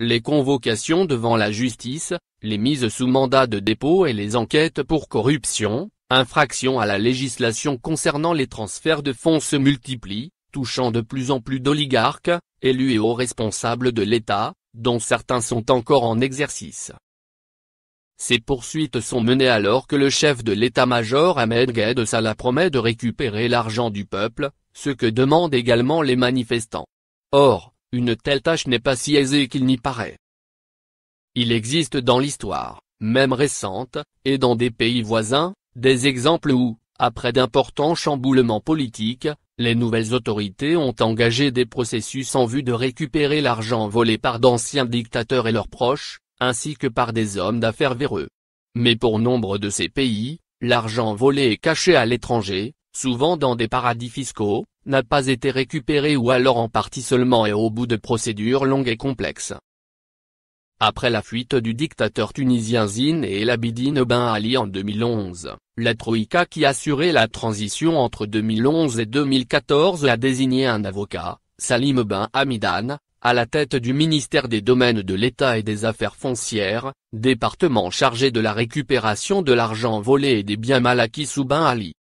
les convocations devant la justice, les mises sous mandat de dépôt et les enquêtes pour corruption, infractions à la législation concernant les transferts de fonds se multiplient, touchant de plus en plus d'oligarques, élus et hauts responsables de l'État, dont certains sont encore en exercice. Ces poursuites sont menées alors que le chef de l'état-major Ahmed Ghed Salah promet de récupérer l'argent du peuple, ce que demandent également les manifestants. Or, une telle tâche n'est pas si aisée qu'il n'y paraît. Il existe dans l'histoire, même récente, et dans des pays voisins, des exemples où, après d'importants chamboulements politiques, les nouvelles autorités ont engagé des processus en vue de récupérer l'argent volé par d'anciens dictateurs et leurs proches, ainsi que par des hommes d'affaires véreux. Mais pour nombre de ces pays, l'argent volé est caché à l'étranger, souvent dans des paradis fiscaux, n'a pas été récupéré ou alors en partie seulement et au bout de procédures longues et complexes. Après la fuite du dictateur tunisien Zine et El Abidine Ben Ali en 2011, la Troïka qui assurait la transition entre 2011 et 2014 a désigné un avocat, Salim Ben Hamidan, à la tête du ministère des Domaines de l'État et des Affaires foncières, département chargé de la récupération de l'argent volé et des biens mal acquis sous Ben Ali.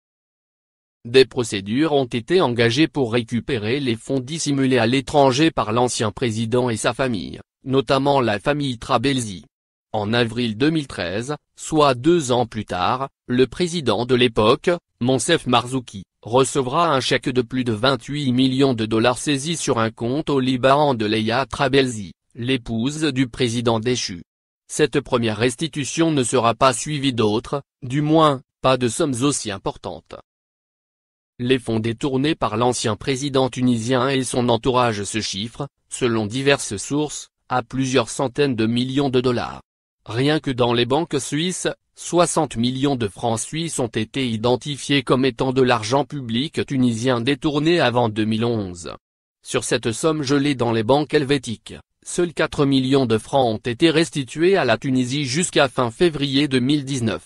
Des procédures ont été engagées pour récupérer les fonds dissimulés à l'étranger par l'ancien président et sa famille, notamment la famille Trabelsi. En avril 2013, soit deux ans plus tard, le président de l'époque, Monsef Marzouki, recevra un chèque de plus de 28 millions de dollars saisis sur un compte au Liban de Leia Trabelsi, l'épouse du président déchu. Cette première restitution ne sera pas suivie d'autres, du moins, pas de sommes aussi importantes. Les fonds détournés par l'ancien président tunisien et son entourage se chiffrent, selon diverses sources, à plusieurs centaines de millions de dollars. Rien que dans les banques suisses, 60 millions de francs suisses ont été identifiés comme étant de l'argent public tunisien détourné avant 2011. Sur cette somme gelée dans les banques helvétiques, seuls 4 millions de francs ont été restitués à la Tunisie jusqu'à fin février 2019.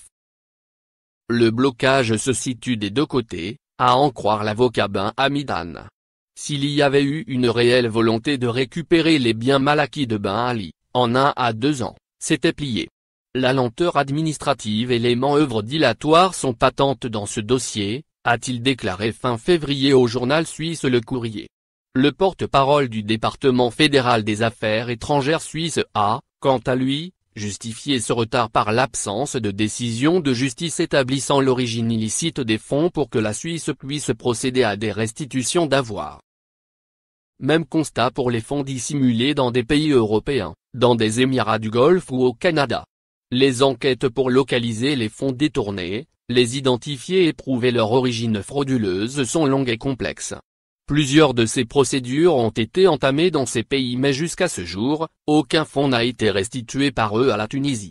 Le blocage se situe des deux côtés, à en croire l'avocat Ben Hamidan. S'il y avait eu une réelle volonté de récupérer les biens mal acquis de Ben Ali, en un à deux ans, c'était plié. La lenteur administrative et les manœuvres dilatoires sont patentes dans ce dossier, a-t-il déclaré fin février au journal suisse Le Courrier. Le porte-parole du département fédéral des affaires étrangères suisse a, quant à lui, justifier ce retard par l'absence de décision de justice établissant l'origine illicite des fonds pour que la Suisse puisse procéder à des restitutions d'avoir. Même constat pour les fonds dissimulés dans des pays européens, dans des Émirats du Golfe ou au Canada. Les enquêtes pour localiser les fonds détournés, les identifier et prouver leur origine frauduleuse sont longues et complexes. Plusieurs de ces procédures ont été entamées dans ces pays mais jusqu'à ce jour, aucun fonds n'a été restitué par eux à la Tunisie.